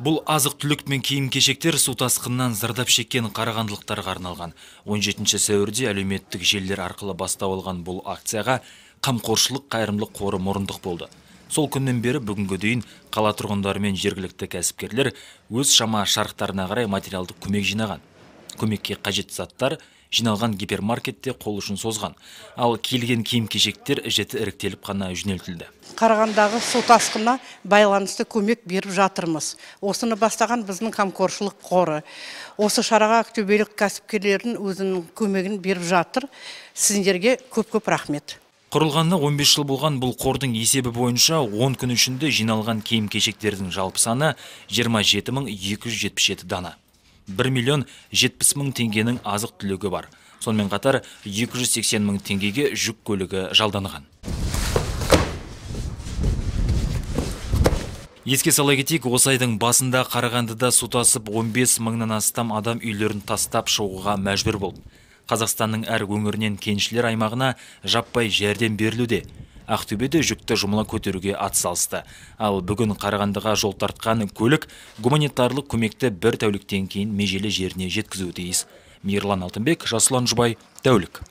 бұл азық түлік пен киім кешектер су тасқынынан зардап шеккен қарағандылықтарға арналған 17 сәуірде әлеуметтік желілер арқылы бастау алған бұл акцияға қамқоршылық қайырымдылық қоры мұрындық болды сол күннен бері бүгінгі дейін қала тұрғындары мен жергілікті кәсіпкерлер өз шама шарықтарына қарай материалдық көмек жинаған көмекке қажет заттар жиналған гипермаркетте қол ұшын созған ал келген киім кешектер жіті іріктеліп қана жөнелтілді қарағандағы су тасқынына байланысты көмек беріп жатырмыз осыны бастаған біздің қамқоршылық қоры осы шараға ақтөбелік кәсіпкерлердің өзінің көмегін беріп жатыр сіздерге көп көп рахмет Құрылғанына 15 жыл болған бұл қордың есебі бойынша 10 күн ішінде жиналған киім кешектердің жалпы саны 27277 дана. 1 миллион жетпіс мың теңгенің азық түлігі бар сонымен қатар сексен мың теңгеге жүк көлігі жалданған еске сала кетейік осы айдың басында қарағандыда су тасып 15 мыңнан астам адам үйлерін тастап шығуға мәжбүр болды қазақстанның әр өңірінен кеншілер аймағына жаппай жәрдем берілуде ақтөбеде жүкті жұмыла көтеруге атсалысты ал бүгін қарағандыға жол тартқан көлік гуманитарлық көмекті бір тәуліктен кейін межелі жеріне жеткізуі тиіс мейірлан алтынбек Жасылан жұбай тәулік